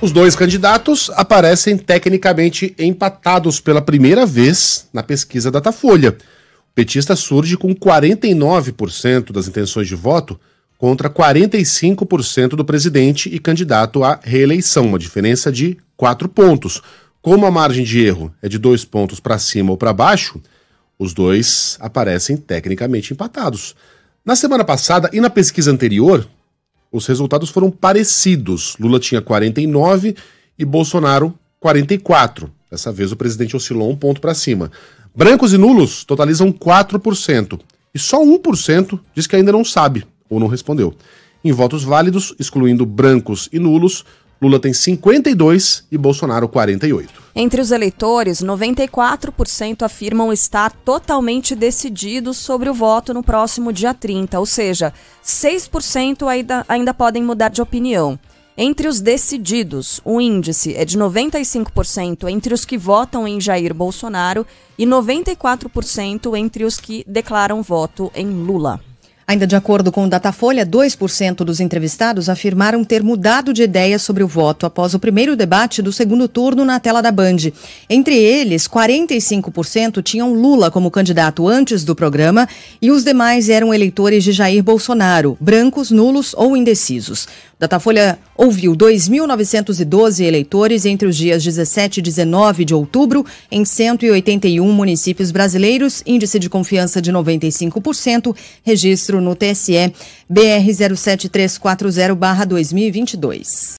Os dois candidatos aparecem tecnicamente empatados pela primeira vez na pesquisa Datafolha. O petista surge com 49% das intenções de voto contra 45% do presidente e candidato à reeleição, uma diferença de 4 pontos. Como a margem de erro é de 2 pontos para cima ou para baixo, os dois aparecem tecnicamente empatados. Na semana passada e na pesquisa anterior, os resultados foram parecidos. Lula tinha 49 e Bolsonaro 44. Dessa vez o presidente oscilou um ponto para cima. Brancos e nulos totalizam 4%. E só 1% diz que ainda não sabe ou não respondeu. Em votos válidos, excluindo brancos e nulos, Lula tem 52 e Bolsonaro 48. Entre os eleitores, 94% afirmam estar totalmente decididos sobre o voto no próximo dia 30, ou seja, 6% ainda, ainda podem mudar de opinião. Entre os decididos, o índice é de 95% entre os que votam em Jair Bolsonaro e 94% entre os que declaram voto em Lula. Ainda de acordo com o Datafolha, 2% dos entrevistados afirmaram ter mudado de ideia sobre o voto após o primeiro debate do segundo turno na tela da Band. Entre eles, 45% tinham Lula como candidato antes do programa e os demais eram eleitores de Jair Bolsonaro, brancos, nulos ou indecisos. Datafolha ouviu 2.912 eleitores entre os dias 17 e 19 de outubro em 181 municípios brasileiros, índice de confiança de 95%, registro no TSE BR 07340-2022.